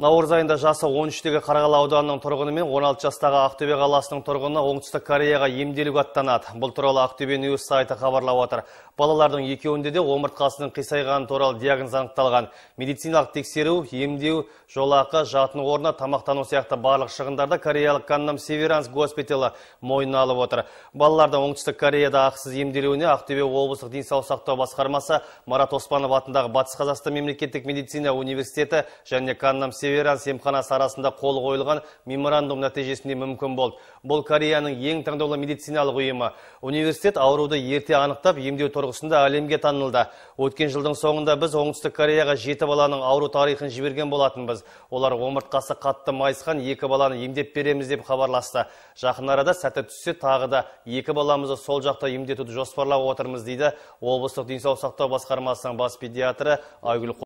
наурыз айында жасы 13-тегі қарағалы ауданының тұрғыны мен 16 жастағы ақтөбе қаласының тұрғыны оңтүстік кореяға емделуге аттанады бұл туралы ақтөбе News сайты хабарлап отыр балалардың екеуінде де омыртқасының қисайғаны туралы диагноз анықталған медициналық тексеру емдеу жолақы жатын орны тамақтану сияқты барлық шығындарды кореялық каннам северанс госпиталы мойнына алып отыр балалардың оңтүстік кореяда ақысыз емделуіне ақтөбе облыстық денсаулық сақтау басқармасы марат оспанов атындағы батыс қазақстан мемлекеттік медицина университеті және каннам персеверанс емханасы арасында қол қойылған меморандум нәтижесінде мүмкін болды бұл кореяның ең таңдаулы медициналық ұйымы университет ауруды ерте анықтап емдеу тұрғысында әлемге танылды өткен жылдың соңында біз оңтүстік кореяға жеті баланың ауру тарихын жіберген болатынбыз олар омыртқасы қатты майысқан екі баланы емдеп береміз деп хабарласты жақын арада сәті түссе тағы да екі баламызды сол жақта емдетуді жоспарлап отырмыз дейді облыстық денсаулық сақтау басқармасының бас педиатры айгүл